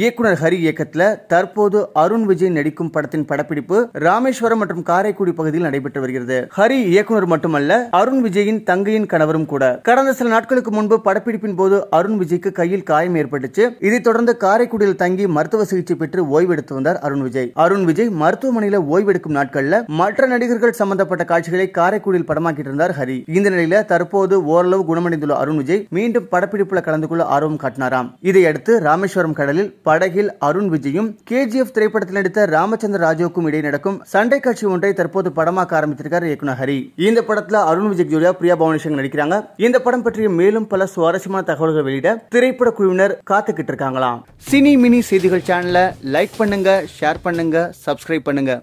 இயக்குனர் ஹரி இயக்கத்தில் தற்போது அருண் விஜய் நடிக்கும் படத்தின் படப்பிடிப்பு ராமேஸ்வரம் மற்றும் காரைக்குடி பகுதியில் நடைபெற்று வருகிறது ஹரி இயக்குனர் மட்டுமல்ல அருண் விஜயின் தங்கையின் கணவரும் கூட கடந்த சில நாட்களுக்கு முன்பு படப்பிடிப்பின் போது அருண் விஜய்க்கு கையில் காயம் ஏற்பட்டுச்சு இதைத் தொடர்ந்து காரைக்குடியில் தங்கி மருத்துவ சிகிச்சை பெற்று ஓய்வெடுத்து வந்தார் அருண் விஜய் அருண் விஜய் மருத்துவமனையில் ஓய்வெடுக்கும் நாட்கள்ல மற்ற நடிகர்கள் சம்பந்தப்பட்ட காட்சிகளை காரைக்குடியில் படமாக்கிட்டு இருந்தார் ஹரி இந்த நிலையில தற்போது ஓரளவு குணமடைந்துள்ள அருண் விஜய் மீண்டும் படப்பிடிப்புல கலந்து கொள்ள ஆர்வம் காட்டினாராம் இதையடுத்து ராமேஸ்வரம் கடலில் படகில் அருண் விஜயும் கேஜிஎஃப் திரைப்படத்தில் நடித்த ராமச்சந்திர ராஜாவுக்கும் இடையே நடக்கும் சண்டை காட்சி ஒன்றை தற்போது படமாக்க ஆரம்பித்திருக்கார் இயக்குனர் ஹரி இந்த படத்துல அருண் விஜய் ஜோடியா பிரியா பவனேஷங்க நடிக்கிறாங்க இந்த படம் பற்றிய மேலும் பல சுவாரஸ்யமான தகவல்கள் வெளியிட திரைப்பட குழுவினர் காத்துக்கிட்டு இருக்காங்களாம் சினி மினி செய்திகள் சேனலை லைக் பண்ணுங்க ஷேர் பண்ணுங்க சப்ஸ்கிரைப் பண்ணுங்க